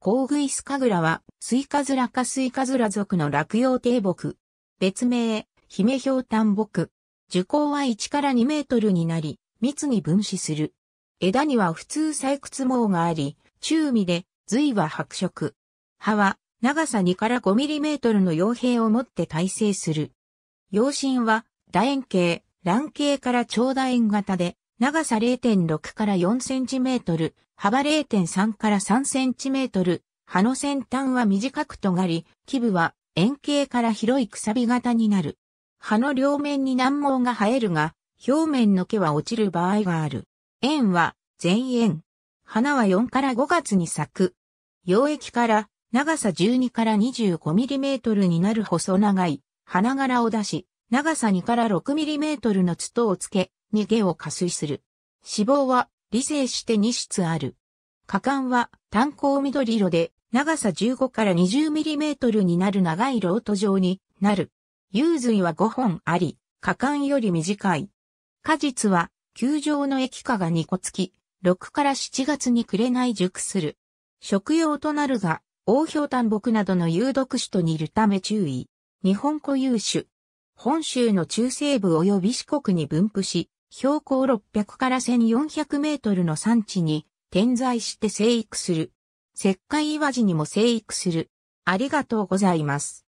コウグイスカグラは、スイカズラかスイカズラ族の落葉低木。別名、姫氷炭木。樹高は1から2メートルになり、密に分子する。枝には普通採掘網があり、中身で、髄は白色。葉は、長さ2から5ミリメートルの傭兵を持って体制する。養身は、楕円形、卵形から長楕円型で、長さ0.6から4センチメートル、幅0.3から3センチメートル、葉の先端は短く尖り、基部は円形から広いくさび型になる。葉の両面に難毛が生えるが、表面の毛は落ちる場合がある。円は全円。花は4から5月に咲く。溶液から長さ12から25ミリメートルになる細長い花柄を出し、長さ2から6ミリメートルの筒をつけ、逃げを加水する。脂肪は理性して2室ある。果敢は炭鉱緑色で長さ15から 20mm になる長いロート状になる。融髄は5本あり、果敢より短い。果実は球状の液化が2個付き、6から7月にれない熟する。食用となるが、王氷炭木などの有毒種と似るため注意。日本固有種。本州の中西部及び四国に分布し、標高600から1400メートルの山地に点在して生育する。石灰岩地にも生育する。ありがとうございます。